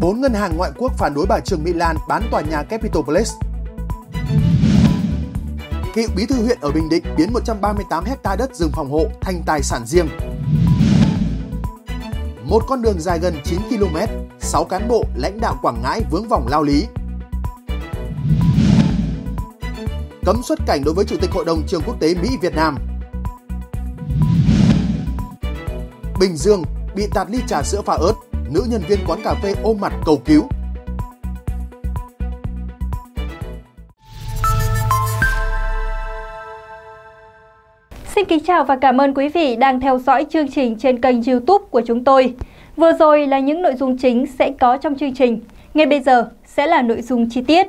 4 ngân hàng ngoại quốc phản đối bà Trường Mỹ Lan bán tòa nhà Capital Place. Cựu bí thư huyện ở Bình Định biến 138 hecta đất rừng phòng hộ thành tài sản riêng. Một con đường dài gần 9 km, 6 cán bộ lãnh đạo Quảng Ngãi vướng vòng lao lý. Cấm xuất cảnh đối với Chủ tịch Hội đồng trường quốc tế Mỹ Việt Nam. Bình Dương bị tạt ly trà sữa pha ớt nữ nhân viên quán cà phê ôm mặt cầu cứu. Xin kính chào và cảm ơn quý vị đang theo dõi chương trình trên kênh youtube của chúng tôi. Vừa rồi là những nội dung chính sẽ có trong chương trình. Ngay bây giờ sẽ là nội dung chi tiết.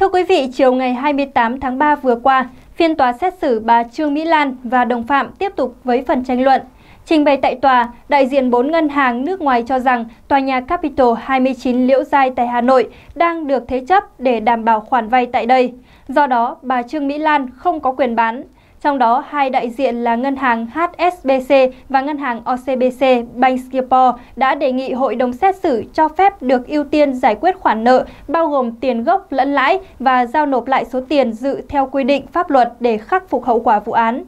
Thưa quý vị, chiều ngày 28 tháng 3 vừa qua, phiên tòa xét xử bà Trương Mỹ Lan và đồng phạm tiếp tục với phần tranh luận – Trình bày tại tòa, đại diện 4 ngân hàng nước ngoài cho rằng tòa nhà Capital 29 Liễu Giai tại Hà Nội đang được thế chấp để đảm bảo khoản vay tại đây. Do đó, bà Trương Mỹ Lan không có quyền bán. Trong đó, hai đại diện là ngân hàng HSBC và ngân hàng OCBC Bank Singapore đã đề nghị hội đồng xét xử cho phép được ưu tiên giải quyết khoản nợ bao gồm tiền gốc lẫn lãi và giao nộp lại số tiền dự theo quy định pháp luật để khắc phục hậu quả vụ án.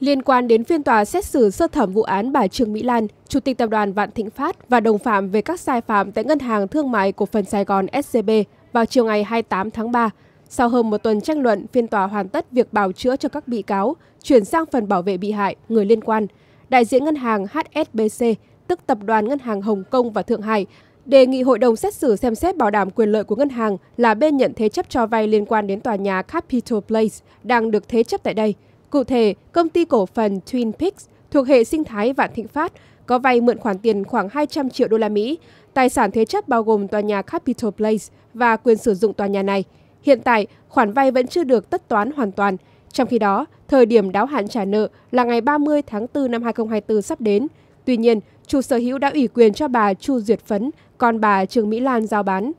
Liên quan đến phiên tòa xét xử sơ thẩm vụ án bà Trương Mỹ Lan, Chủ tịch Tập đoàn Vạn Thịnh Phát và đồng phạm về các sai phạm tại Ngân hàng Thương mại Cổ phần Sài Gòn SCB vào chiều ngày 28 tháng 3, sau hơn một tuần tranh luận, phiên tòa hoàn tất việc bào chữa cho các bị cáo, chuyển sang phần bảo vệ bị hại, người liên quan. Đại diện ngân hàng HSBC, tức Tập đoàn Ngân hàng Hồng Kông và Thượng Hải, đề nghị hội đồng xét xử xem xét bảo đảm quyền lợi của ngân hàng là bên nhận thế chấp cho vay liên quan đến tòa nhà Capital Place đang được thế chấp tại đây. Cụ thể, công ty cổ phần Twin Peaks thuộc hệ sinh thái Vạn Thịnh Phát có vay mượn khoản tiền khoảng 200 triệu đô la Mỹ. Tài sản thế chấp bao gồm tòa nhà Capital Place và quyền sử dụng tòa nhà này. Hiện tại, khoản vay vẫn chưa được tất toán hoàn toàn. Trong khi đó, thời điểm đáo hạn trả nợ là ngày 30 tháng 4 năm 2024 sắp đến. Tuy nhiên, chủ sở hữu đã ủy quyền cho bà Chu Duyệt Phấn, còn bà Trương Mỹ Lan giao bán.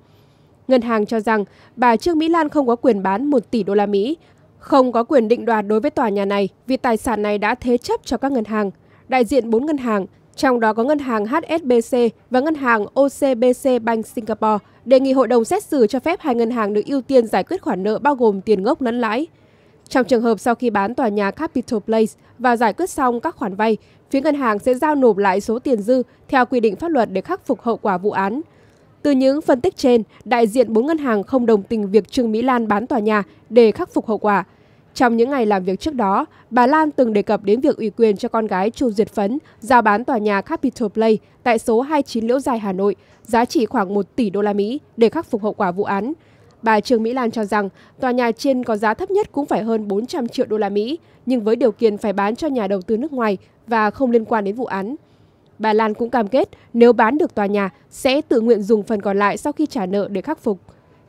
Ngân hàng cho rằng bà Trương Mỹ Lan không có quyền bán 1 tỷ đô la Mỹ không có quyền định đoạt đối với tòa nhà này vì tài sản này đã thế chấp cho các ngân hàng. Đại diện 4 ngân hàng, trong đó có ngân hàng HSBC và ngân hàng OCBC Bank Singapore, đề nghị hội đồng xét xử cho phép hai ngân hàng được ưu tiên giải quyết khoản nợ bao gồm tiền gốc lẫn lãi. Trong trường hợp sau khi bán tòa nhà Capital Place và giải quyết xong các khoản vay, phía ngân hàng sẽ giao nộp lại số tiền dư theo quy định pháp luật để khắc phục hậu quả vụ án. Từ những phân tích trên, đại diện bốn ngân hàng không đồng tình việc Trương Mỹ Lan bán tòa nhà để khắc phục hậu quả. Trong những ngày làm việc trước đó, bà Lan từng đề cập đến việc ủy quyền cho con gái Chu Duyệt Phấn giao bán tòa nhà Capital Play tại số 29 Liễu Giai Hà Nội, giá trị khoảng 1 tỷ đô la Mỹ để khắc phục hậu quả vụ án. Bà Trương Mỹ Lan cho rằng tòa nhà trên có giá thấp nhất cũng phải hơn 400 triệu đô la Mỹ, nhưng với điều kiện phải bán cho nhà đầu tư nước ngoài và không liên quan đến vụ án bà Lan cũng cam kết nếu bán được tòa nhà sẽ tự nguyện dùng phần còn lại sau khi trả nợ để khắc phục.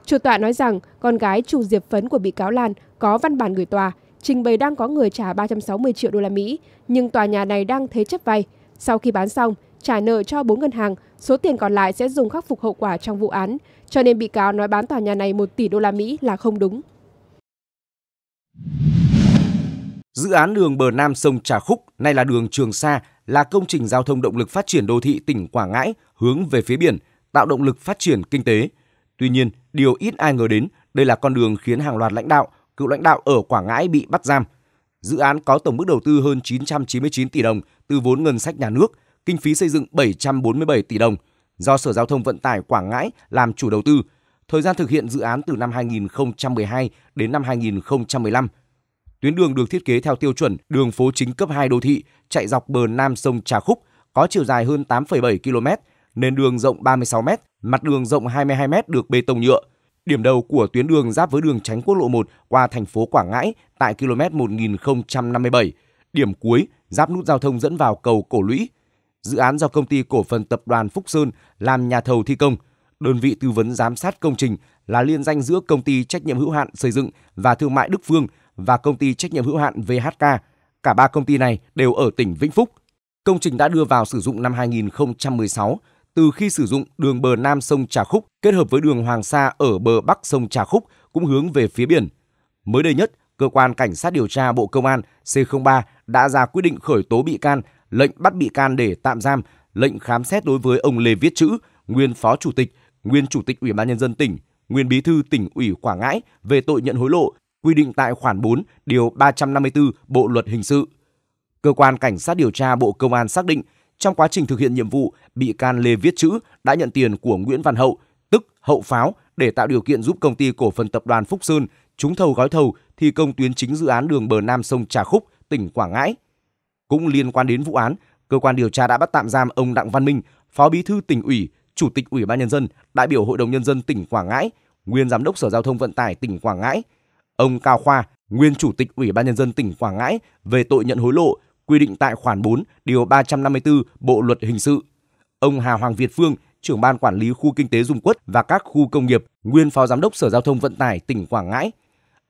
Chủ tọa nói rằng con gái chủ Diệp Phấn của bị cáo Lan có văn bản gửi tòa, trình bày đang có người trả 360 triệu đô la Mỹ, nhưng tòa nhà này đang thế chấp vay. Sau khi bán xong, trả nợ cho bốn ngân hàng, số tiền còn lại sẽ dùng khắc phục hậu quả trong vụ án, cho nên bị cáo nói bán tòa nhà này 1 tỷ đô la Mỹ là không đúng. Dự án đường bờ nam sông Trà Khúc, nay là đường Trường Sa, là công trình giao thông động lực phát triển đô thị tỉnh Quảng Ngãi hướng về phía biển, tạo động lực phát triển kinh tế. Tuy nhiên, điều ít ai ngờ đến, đây là con đường khiến hàng loạt lãnh đạo, cựu lãnh đạo ở Quảng Ngãi bị bắt giam. Dự án có tổng mức đầu tư hơn 999 tỷ đồng từ vốn ngân sách nhà nước, kinh phí xây dựng 747 tỷ đồng do Sở Giao thông Vận tải Quảng Ngãi làm chủ đầu tư. Thời gian thực hiện dự án từ năm 2012 đến năm 2015 – Tuyến đường được thiết kế theo tiêu chuẩn đường phố chính cấp 2 đô thị, chạy dọc bờ nam sông Trà Khúc, có chiều dài hơn 8,7 km, nền đường rộng 36 m, mặt đường rộng 22 m được bê tông nhựa. Điểm đầu của tuyến đường giáp với đường tránh quốc lộ 1 qua thành phố Quảng Ngãi tại km 1057. Điểm cuối giáp nút giao thông dẫn vào cầu Cổ Lũy. Dự án do công ty cổ phần tập đoàn Phúc Sơn làm nhà thầu thi công. Đơn vị tư vấn giám sát công trình là liên danh giữa công ty trách nhiệm hữu hạn xây dựng và thương mại Đức Phương và công ty trách nhiệm hữu hạn VHK. Cả ba công ty này đều ở tỉnh Vĩnh Phúc. Công trình đã đưa vào sử dụng năm 2016 từ khi sử dụng đường bờ nam sông Trà Khúc kết hợp với đường Hoàng Sa ở bờ bắc sông Trà Khúc cũng hướng về phía biển. Mới đây nhất, cơ quan cảnh sát điều tra Bộ Công an C03 đã ra quyết định khởi tố bị can, lệnh bắt bị can để tạm giam, lệnh khám xét đối với ông Lê Viết Chữ, nguyên phó chủ tịch, nguyên chủ tịch Ủy ban nhân dân tỉnh, nguyên bí thư tỉnh ủy Quảng Ngãi về tội nhận hối lộ quy định tại khoản 4, điều 354 Bộ luật hình sự. Cơ quan cảnh sát điều tra Bộ Công an xác định trong quá trình thực hiện nhiệm vụ, bị can Lê Viết Chữ đã nhận tiền của Nguyễn Văn Hậu, tức Hậu Pháo để tạo điều kiện giúp công ty cổ phần tập đoàn Phúc Sơn trúng thầu gói thầu thi công tuyến chính dự án đường bờ Nam sông Trà Khúc, tỉnh Quảng Ngãi. Cũng liên quan đến vụ án, cơ quan điều tra đã bắt tạm giam ông Đặng Văn Minh, Phó Bí thư tỉnh ủy, Chủ tịch Ủy ban nhân dân, đại biểu Hội đồng nhân dân tỉnh Quảng Ngãi, nguyên giám đốc Sở Giao thông Vận tải tỉnh Quảng Ngãi, ông Cao Khoa, nguyên chủ tịch Ủy ban nhân dân tỉnh Quảng Ngãi về tội nhận hối lộ quy định tại khoản 4, điều 354 Bộ luật hình sự. Ông Hà Hoàng Việt Phương, trưởng ban quản lý khu kinh tế Dung Quất và các khu công nghiệp, nguyên phó giám đốc Sở Giao thông Vận tải tỉnh Quảng Ngãi.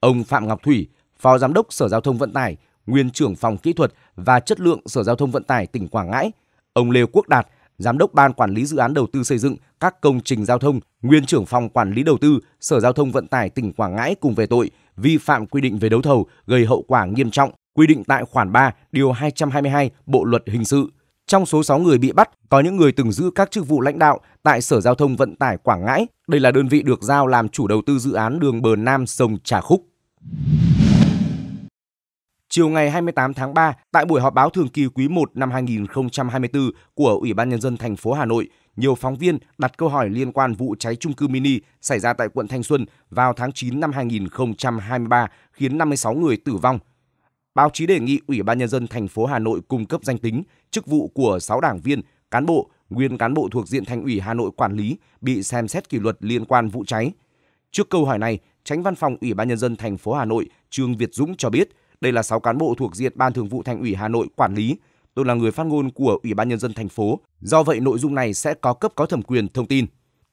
Ông Phạm Ngọc Thủy, phó giám đốc Sở Giao thông Vận tải, nguyên trưởng phòng kỹ thuật và chất lượng Sở Giao thông Vận tải tỉnh Quảng Ngãi. Ông Lê Quốc Đạt, giám đốc ban quản lý dự án đầu tư xây dựng các công trình giao thông, nguyên trưởng phòng quản lý đầu tư Sở Giao thông Vận tải tỉnh Quảng Ngãi cùng về tội vi phạm quy định về đấu thầu gây hậu quả nghiêm trọng quy định tại khoản 3, điều 222 Bộ luật hình sự. Trong số 6 người bị bắt, có những người từng giữ các chức vụ lãnh đạo tại Sở Giao thông Vận tải Quảng Ngãi. Đây là đơn vị được giao làm chủ đầu tư dự án đường bờ Nam sông Trà Khúc. Chiều ngày 28 tháng 3, tại buổi họp báo thường kỳ quý 1 năm 2024 của Ủy ban nhân dân thành phố Hà Nội, nhiều phóng viên đặt câu hỏi liên quan vụ cháy trung cư mini xảy ra tại quận Thanh Xuân vào tháng 9 năm 2023 khiến 56 người tử vong. Báo chí đề nghị Ủy ban nhân dân thành phố Hà Nội cung cấp danh tính, chức vụ của 6 đảng viên, cán bộ, nguyên cán bộ thuộc diện Thành ủy Hà Nội quản lý bị xem xét kỷ luật liên quan vụ cháy. Trước câu hỏi này, Tránh Văn phòng Ủy ban nhân dân thành phố Hà Nội, Trương Việt Dũng cho biết, đây là 6 cán bộ thuộc diện Ban Thường vụ Thành ủy Hà Nội quản lý tôi là người phát ngôn của Ủy ban Nhân dân thành phố. Do vậy, nội dung này sẽ có cấp có thẩm quyền thông tin.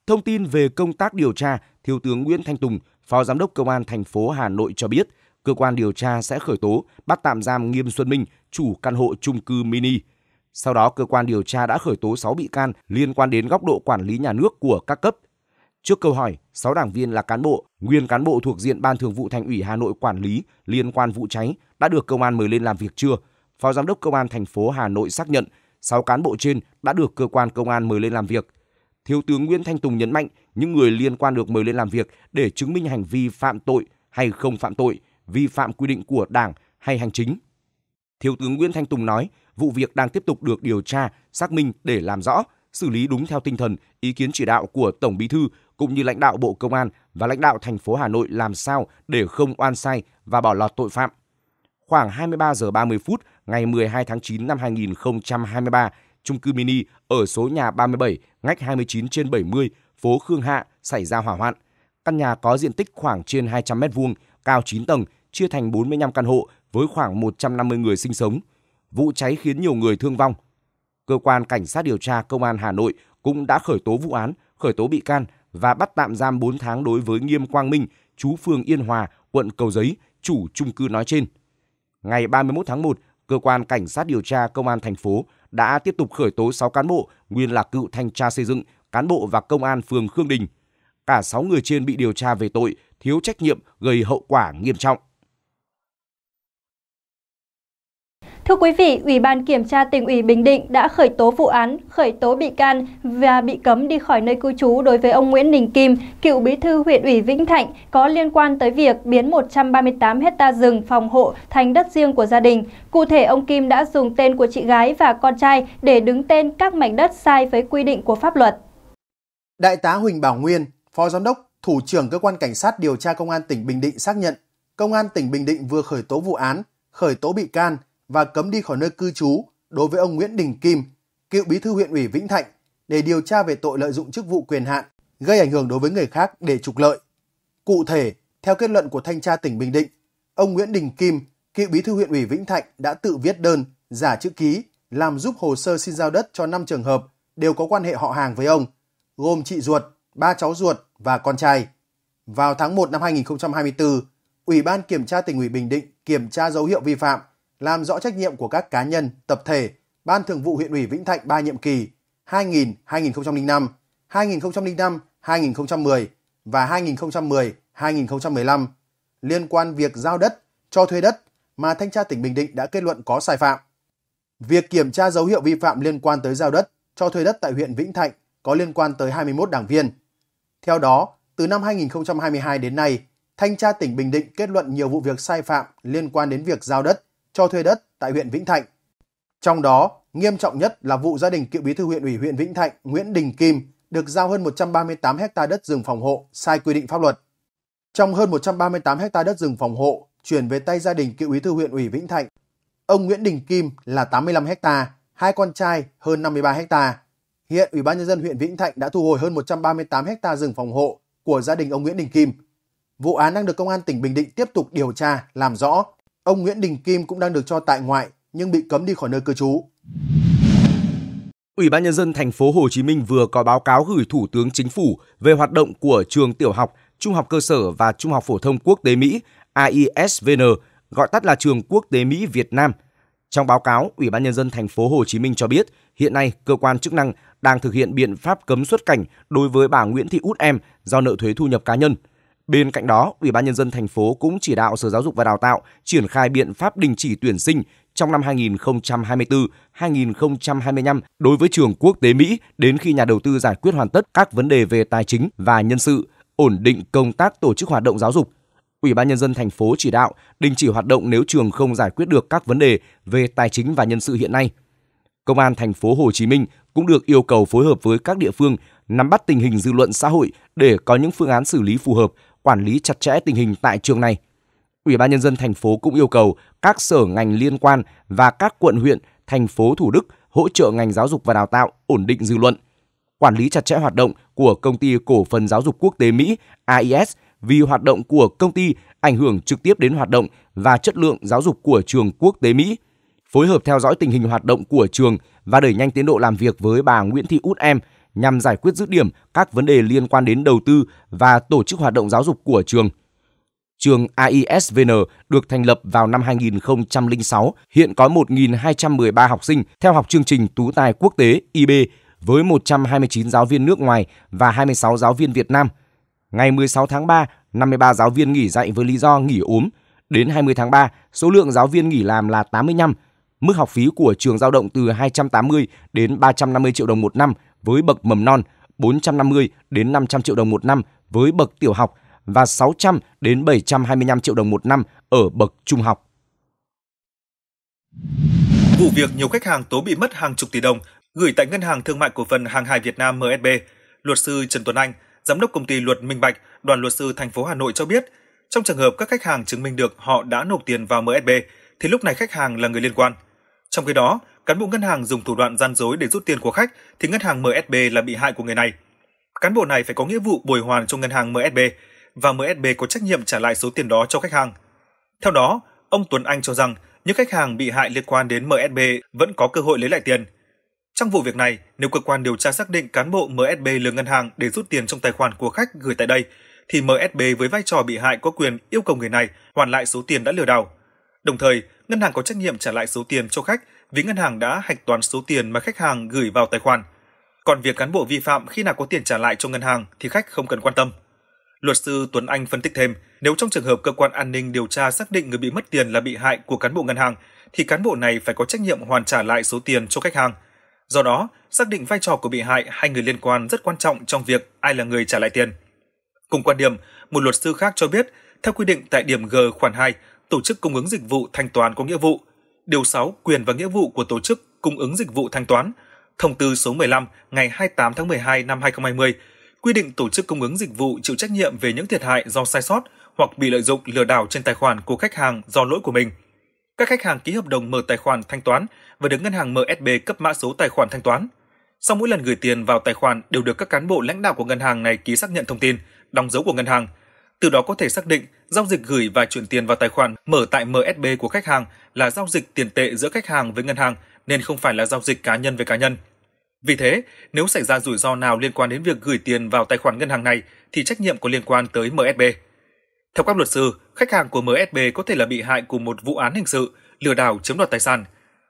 Thông tin về công tác điều tra, Thiếu tướng Nguyễn Thanh Tùng, Phó Giám đốc Công an thành phố Hà Nội cho biết, cơ quan điều tra sẽ khởi tố, bắt tạm giam Nghiêm Xuân Minh, chủ căn hộ chung cư mini. Sau đó, cơ quan điều tra đã khởi tố 6 bị can liên quan đến góc độ quản lý nhà nước của các cấp. Trước câu hỏi, 6 đảng viên là cán bộ, nguyên cán bộ thuộc diện Ban Thường vụ Thành ủy Hà Nội quản lý liên quan vụ cháy đã được công an mời lên làm việc chưa? Phó Giám đốc Công an thành phố Hà Nội xác nhận 6 cán bộ trên đã được cơ quan công an mời lên làm việc. Thiếu tướng Nguyễn Thanh Tùng nhấn mạnh những người liên quan được mời lên làm việc để chứng minh hành vi phạm tội hay không phạm tội, vi phạm quy định của Đảng hay hành chính. Thiếu tướng Nguyễn Thanh Tùng nói, vụ việc đang tiếp tục được điều tra, xác minh để làm rõ, xử lý đúng theo tinh thần, ý kiến chỉ đạo của Tổng Bí thư cũng như lãnh đạo Bộ Công an và lãnh đạo thành phố Hà Nội làm sao để không oan sai và bỏ lọt tội phạm. Khoảng 23 giờ 30 phút ngày 12 tháng 9 năm 2023, chung cư mini ở số nhà 37, ngách 29 trên 70, phố Khương Hạ xảy ra hỏa hoạn. Căn nhà có diện tích khoảng trên 200 m2, cao 9 tầng, chia thành 45 căn hộ với khoảng 150 người sinh sống. Vụ cháy khiến nhiều người thương vong. Cơ quan cảnh sát điều tra công an Hà Nội cũng đã khởi tố vụ án, khởi tố bị can và bắt tạm giam 4 tháng đối với Nghiêm Quang Minh, chú phường Yên Hòa, quận Cầu Giấy, chủ chung cư nói trên. Ngày 31 tháng 1, cơ quan cảnh sát điều tra công an thành phố đã tiếp tục khởi tố 6 cán bộ nguyên là cựu thanh tra xây dựng, cán bộ và công an phường Khương Đình. Cả 6 người trên bị điều tra về tội thiếu trách nhiệm gây hậu quả nghiêm trọng. Thưa quý vị, Ủy ban Kiểm tra tỉnh ủy Bình Định đã khởi tố vụ án, khởi tố bị can và bị cấm đi khỏi nơi cư trú đối với ông Nguyễn Đình Kim, cựu bí thư huyện ủy Vĩnh Thạnh, có liên quan tới việc biến 138 hecta rừng phòng hộ thành đất riêng của gia đình. Cụ thể, ông Kim đã dùng tên của chị gái và con trai để đứng tên các mảnh đất sai với quy định của pháp luật. Đại tá Huỳnh Bảo Nguyên, Phó Giám đốc, Thủ trưởng Cơ quan Cảnh sát điều tra Công an tỉnh Bình Định xác nhận, Công an tỉnh Bình Định vừa khởi tố vụ án, khởi tố bị can – và cấm đi khỏi nơi cư trú đối với ông Nguyễn Đình Kim, cựu bí thư huyện ủy Vĩnh Thạnh để điều tra về tội lợi dụng chức vụ quyền hạn, gây ảnh hưởng đối với người khác để trục lợi. Cụ thể, theo kết luận của thanh tra tỉnh Bình Định, ông Nguyễn Đình Kim, cựu bí thư huyện ủy Vĩnh Thạnh đã tự viết đơn, giả chữ ký, làm giúp hồ sơ xin giao đất cho 5 trường hợp đều có quan hệ họ hàng với ông, gồm chị ruột, ba cháu ruột và con trai. Vào tháng 1 năm 2024, Ủy ban Kiểm tra tỉnh ủy Bình Định kiểm tra dấu hiệu vi phạm làm rõ trách nhiệm của các cá nhân, tập thể, Ban Thường vụ huyện ủy Vĩnh Thạnh 3 nhiệm kỳ 2000-2005, 2005-2010 và 2010-2015 liên quan việc giao đất, cho thuê đất mà thanh tra tỉnh Bình Định đã kết luận có sai phạm. Việc kiểm tra dấu hiệu vi phạm liên quan tới giao đất, cho thuê đất tại huyện Vĩnh Thạnh có liên quan tới 21 đảng viên. Theo đó, từ năm 2022 đến nay, thanh tra tỉnh Bình Định kết luận nhiều vụ việc sai phạm liên quan đến việc giao đất, cho thuê đất tại huyện Vĩnh Thạnh. Trong đó, nghiêm trọng nhất là vụ gia đình cựu bí thư huyện ủy huyện Vĩnh Thạnh Nguyễn Đình Kim được giao hơn 138 ha đất rừng phòng hộ sai quy định pháp luật. Trong hơn 138 ha đất rừng phòng hộ chuyển về tay gia đình cựu bí thư huyện ủy Vĩnh Thạnh, ông Nguyễn Đình Kim là 85 ha, hai con trai hơn 53 ha. Hiện Ủy ban nhân dân huyện Vĩnh Thạnh đã thu hồi hơn 138 ha rừng phòng hộ của gia đình ông Nguyễn Đình Kim. Vụ án đang được công an tỉnh Bình Định tiếp tục điều tra, làm rõ Ông Nguyễn Đình Kim cũng đang được cho tại ngoại nhưng bị cấm đi khỏi nơi cư trú. Ủy ban nhân dân thành phố Hồ Chí Minh vừa có báo cáo gửi Thủ tướng Chính phủ về hoạt động của trường tiểu học, trung học cơ sở và trung học phổ thông quốc tế Mỹ AISVN, gọi tắt là trường quốc tế Mỹ Việt Nam. Trong báo cáo, Ủy ban nhân dân thành phố Hồ Chí Minh cho biết, hiện nay cơ quan chức năng đang thực hiện biện pháp cấm xuất cảnh đối với bà Nguyễn Thị Út Em do nợ thuế thu nhập cá nhân – Bên cạnh đó, Ủy ban nhân dân thành phố cũng chỉ đạo Sở Giáo dục và Đào tạo triển khai biện pháp đình chỉ tuyển sinh trong năm 2024-2025 đối với trường quốc tế Mỹ đến khi nhà đầu tư giải quyết hoàn tất các vấn đề về tài chính và nhân sự, ổn định công tác tổ chức hoạt động giáo dục. Ủy ban nhân dân thành phố chỉ đạo đình chỉ hoạt động nếu trường không giải quyết được các vấn đề về tài chính và nhân sự hiện nay. Công an thành phố Hồ Chí Minh cũng được yêu cầu phối hợp với các địa phương nắm bắt tình hình dư luận xã hội để có những phương án xử lý phù hợp quản lý chặt chẽ tình hình tại trường này. Ủy ban nhân dân thành phố cũng yêu cầu các sở ngành liên quan và các quận huyện, thành phố Thủ Đức hỗ trợ ngành giáo dục và đào tạo ổn định dư luận, quản lý chặt chẽ hoạt động của công ty cổ phần giáo dục quốc tế Mỹ AIS vì hoạt động của công ty ảnh hưởng trực tiếp đến hoạt động và chất lượng giáo dục của trường quốc tế Mỹ. Phối hợp theo dõi tình hình hoạt động của trường và đẩy nhanh tiến độ làm việc với bà Nguyễn Thị Út Em, nhằm giải quyết dứt điểm các vấn đề liên quan đến đầu tư và tổ chức hoạt động giáo dục của trường. Trường AISVN được thành lập vào năm 2006, hiện có 1.213 học sinh theo học chương trình Tú tài quốc tế IB với 129 giáo viên nước ngoài và 26 giáo viên Việt Nam. Ngày 16 tháng 3, 53 giáo viên nghỉ dạy với lý do nghỉ ốm. Đến 20 tháng 3, số lượng giáo viên nghỉ làm là 85. Mức học phí của trường giao động từ 280 đến 350 triệu đồng một năm – với bậc mầm non, 450 đến 500 triệu đồng một năm với bậc tiểu học và 600 đến 725 triệu đồng một năm ở bậc trung học. Vụ việc nhiều khách hàng tố bị mất hàng chục tỷ đồng gửi tại Ngân hàng Thương mại Cổ phần Hàng hải Việt Nam MSB, luật sư Trần Tuấn Anh, giám đốc công ty Luật Minh Bạch, đoàn luật sư thành phố Hà Nội cho biết, trong trường hợp các khách hàng chứng minh được họ đã nộp tiền vào MSB thì lúc này khách hàng là người liên quan. Trong khi đó, cán bộ ngân hàng dùng thủ đoạn gian dối để rút tiền của khách thì ngân hàng MSB là bị hại của người này. Cán bộ này phải có nghĩa vụ bồi hoàn cho ngân hàng MSB và MSB có trách nhiệm trả lại số tiền đó cho khách hàng. Theo đó, ông Tuấn Anh cho rằng những khách hàng bị hại liên quan đến MSB vẫn có cơ hội lấy lại tiền. Trong vụ việc này, nếu cơ quan điều tra xác định cán bộ MSB lừa ngân hàng để rút tiền trong tài khoản của khách gửi tại đây, thì MSB với vai trò bị hại có quyền yêu cầu người này hoàn lại số tiền đã lừa đảo. Đồng thời, ngân hàng có trách nhiệm trả lại số tiền cho khách vì ngân hàng đã hạch toán số tiền mà khách hàng gửi vào tài khoản. Còn việc cán bộ vi phạm khi nào có tiền trả lại cho ngân hàng thì khách không cần quan tâm. Luật sư Tuấn Anh phân tích thêm, nếu trong trường hợp cơ quan an ninh điều tra xác định người bị mất tiền là bị hại của cán bộ ngân hàng, thì cán bộ này phải có trách nhiệm hoàn trả lại số tiền cho khách hàng. Do đó, xác định vai trò của bị hại hay người liên quan rất quan trọng trong việc ai là người trả lại tiền. Cùng quan điểm, một luật sư khác cho biết, theo quy định tại điểm G khoản 2, tổ chức cung ứng dịch vụ thanh toán có nghĩa vụ điều 6 quyền và nghĩa vụ của tổ chức cung ứng dịch vụ thanh toán, Thông tư số 15 ngày 28 tháng 12 năm 2020 quy định tổ chức cung ứng dịch vụ chịu trách nhiệm về những thiệt hại do sai sót hoặc bị lợi dụng lừa đảo trên tài khoản của khách hàng do lỗi của mình. Các khách hàng ký hợp đồng mở tài khoản thanh toán và được ngân hàng MSB cấp mã số tài khoản thanh toán. Sau mỗi lần gửi tiền vào tài khoản đều được các cán bộ lãnh đạo của ngân hàng này ký xác nhận thông tin, đóng dấu của ngân hàng – từ đó có thể xác định giao dịch gửi và chuyển tiền vào tài khoản mở tại MSB của khách hàng là giao dịch tiền tệ giữa khách hàng với ngân hàng nên không phải là giao dịch cá nhân với cá nhân. Vì thế, nếu xảy ra rủi ro nào liên quan đến việc gửi tiền vào tài khoản ngân hàng này thì trách nhiệm có liên quan tới MSB. Theo các luật sư, khách hàng của MSB có thể là bị hại của một vụ án hình sự lừa đảo chiếm đoạt tài sản.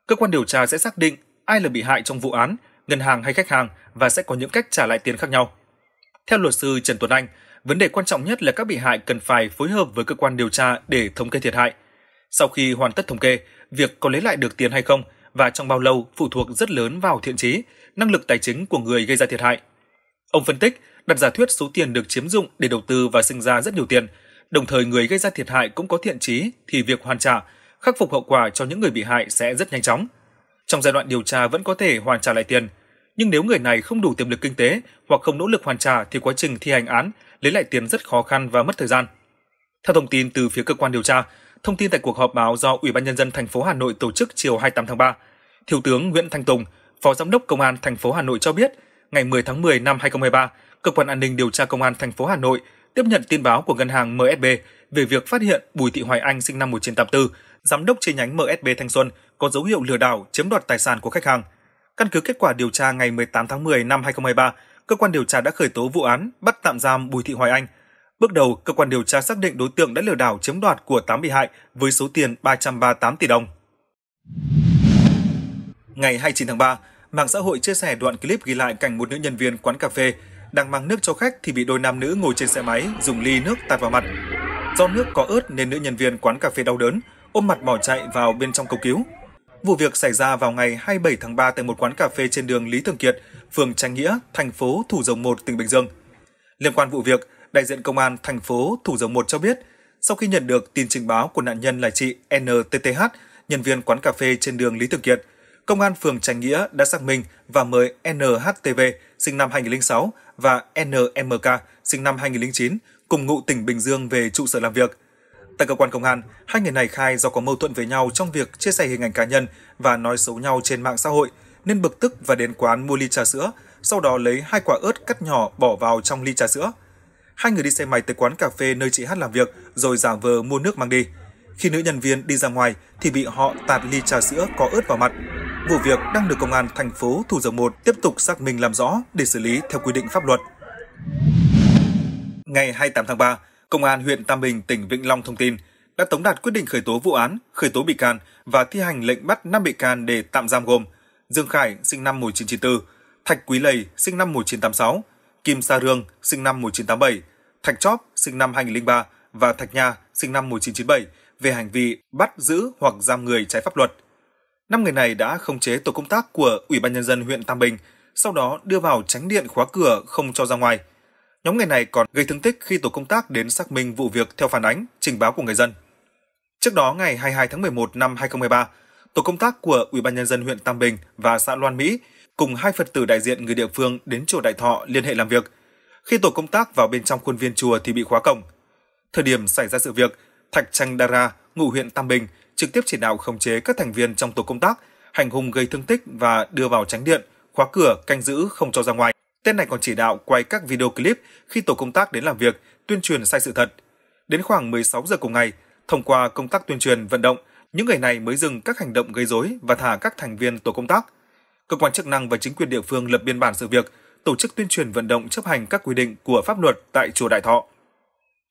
Cơ quan điều tra sẽ xác định ai là bị hại trong vụ án, ngân hàng hay khách hàng và sẽ có những cách trả lại tiền khác nhau. Theo luật sư Trần Tuấn Anh, vấn đề quan trọng nhất là các bị hại cần phải phối hợp với cơ quan điều tra để thống kê thiệt hại. Sau khi hoàn tất thống kê, việc có lấy lại được tiền hay không và trong bao lâu phụ thuộc rất lớn vào thiện trí, năng lực tài chính của người gây ra thiệt hại. Ông phân tích, đặt giả thuyết số tiền được chiếm dụng để đầu tư và sinh ra rất nhiều tiền, đồng thời người gây ra thiệt hại cũng có thiện trí thì việc hoàn trả, khắc phục hậu quả cho những người bị hại sẽ rất nhanh chóng. Trong giai đoạn điều tra vẫn có thể hoàn trả lại tiền – nhưng nếu người này không đủ tiềm lực kinh tế hoặc không nỗ lực hoàn trả thì quá trình thi hành án lấy lại tiền rất khó khăn và mất thời gian. Theo thông tin từ phía cơ quan điều tra, thông tin tại cuộc họp báo do Ủy ban nhân dân thành phố Hà Nội tổ chức chiều 28 tháng 3, Thiếu tướng Nguyễn Thanh Tùng, Phó Giám đốc Công an thành phố Hà Nội cho biết, ngày 10 tháng 10 năm 2023, cơ quan an ninh điều tra Công an thành phố Hà Nội tiếp nhận tin báo của ngân hàng MSB về việc phát hiện Bùi Thị Hoài Anh sinh năm 1984, giám đốc chi nhánh MSB Thanh Xuân có dấu hiệu lừa đảo chiếm đoạt tài sản của khách hàng – Căn cứ kết quả điều tra ngày 18 tháng 10 năm 2023, cơ quan điều tra đã khởi tố vụ án, bắt tạm giam Bùi Thị Hoài Anh. Bước đầu, cơ quan điều tra xác định đối tượng đã lừa đảo chiếm đoạt của 8 bị hại với số tiền 338 tỷ đồng. Ngày 29 tháng 3, mạng xã hội chia sẻ đoạn clip ghi lại cảnh một nữ nhân viên quán cà phê đang mang nước cho khách thì bị đôi nam nữ ngồi trên xe máy dùng ly nước tạt vào mặt. Do nước có ướt nên nữ nhân viên quán cà phê đau đớn, ôm mặt bỏ chạy vào bên trong cầu cứu. Vụ việc xảy ra vào ngày 27 tháng 3 tại một quán cà phê trên đường Lý Thường Kiệt, phường Tránh Nghĩa, thành phố Thủ Dầu Một, tỉnh Bình Dương. Liên quan vụ việc, đại diện công an thành phố Thủ Dầu Một cho biết, sau khi nhận được tin trình báo của nạn nhân là chị NTTH, nhân viên quán cà phê trên đường Lý Thường Kiệt, công an phường Tránh Nghĩa đã xác minh và mời NHTV sinh năm 2006 và NMK sinh năm 2009 cùng ngụ tỉnh Bình Dương về trụ sở làm việc – Tại cơ quan công an, hai người này khai do có mâu thuẫn với nhau trong việc chia sẻ hình ảnh cá nhân và nói xấu nhau trên mạng xã hội, nên bực tức và đến quán mua ly trà sữa, sau đó lấy hai quả ớt cắt nhỏ bỏ vào trong ly trà sữa. Hai người đi xe máy tới quán cà phê nơi chị Hát làm việc rồi giả vờ mua nước mang đi. Khi nữ nhân viên đi ra ngoài thì bị họ tạt ly trà sữa có ớt vào mặt. Vụ việc đang được công an thành phố Thủ Dầu Một tiếp tục xác minh làm rõ để xử lý theo quy định pháp luật. Ngày 28 tháng 3, Công an huyện Tam Bình, tỉnh Vĩnh Long thông tin đã tống đạt quyết định khởi tố vụ án, khởi tố bị can và thi hành lệnh bắt 5 bị can để tạm giam gồm Dương Khải, sinh năm 1994, Thạch Quý Lầy, sinh năm 1986, Kim Sa Rương, sinh năm 1987, Thạch Chóp, sinh năm 2003 và Thạch Nha, sinh năm 1997 về hành vi bắt giữ hoặc giam người trái pháp luật. Năm người này đã khống chế tổ công tác của Ủy ban nhân dân huyện Tam Bình, sau đó đưa vào tránh điện khóa cửa không cho ra ngoài – Nhóm người này còn gây thương tích khi tổ công tác đến xác minh vụ việc theo phản ánh, trình báo của người dân. Trước đó ngày 22 tháng 11 năm 2013, tổ công tác của Ủy ban nhân dân huyện Tam Bình và xã Loan Mỹ cùng hai Phật tử đại diện người địa phương đến chùa Đại Thọ liên hệ làm việc. Khi tổ công tác vào bên trong khuôn viên chùa thì bị khóa cổng. Thời điểm xảy ra sự việc, Thạch Tranh Dara, ngụ huyện Tam Bình, trực tiếp chỉ đạo khống chế các thành viên trong tổ công tác, hành hung gây thương tích và đưa vào tránh điện, khóa cửa canh giữ không cho ra ngoài. Tên này còn chỉ đạo quay các video clip khi tổ công tác đến làm việc, tuyên truyền sai sự thật. Đến khoảng 16 giờ cùng ngày, thông qua công tác tuyên truyền vận động, những người này mới dừng các hành động gây rối và thả các thành viên tổ công tác. Cơ quan chức năng và chính quyền địa phương lập biên bản sự việc, tổ chức tuyên truyền vận động chấp hành các quy định của pháp luật tại chùa Đại Thọ.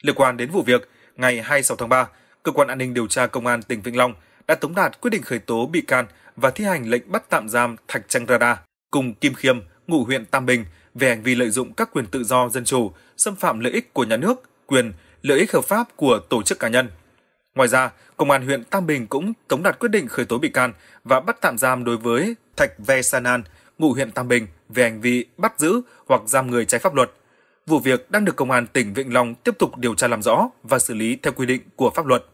Liên quan đến vụ việc, ngày 26 tháng 3, cơ quan an ninh điều tra công an tỉnh Vĩnh Long đã tống đạt quyết định khởi tố bị can và thi hành lệnh bắt tạm giam Thạch Trang Rada cùng Kim Khiêm, ngụ huyện Tam Bình về hành vi lợi dụng các quyền tự do dân chủ, xâm phạm lợi ích của nhà nước, quyền, lợi ích hợp pháp của tổ chức cá nhân. Ngoài ra, Công an huyện Tam Bình cũng tống đạt quyết định khởi tố bị can và bắt tạm giam đối với Thạch Ve Sanan, ngụ huyện Tam Bình về hành vi bắt giữ hoặc giam người trái pháp luật. Vụ việc đang được Công an tỉnh Vĩnh Long tiếp tục điều tra làm rõ và xử lý theo quy định của pháp luật.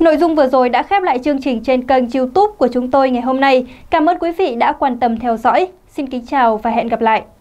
Nội dung vừa rồi đã khép lại chương trình trên kênh youtube của chúng tôi ngày hôm nay. Cảm ơn quý vị đã quan tâm theo dõi. Xin kính chào và hẹn gặp lại.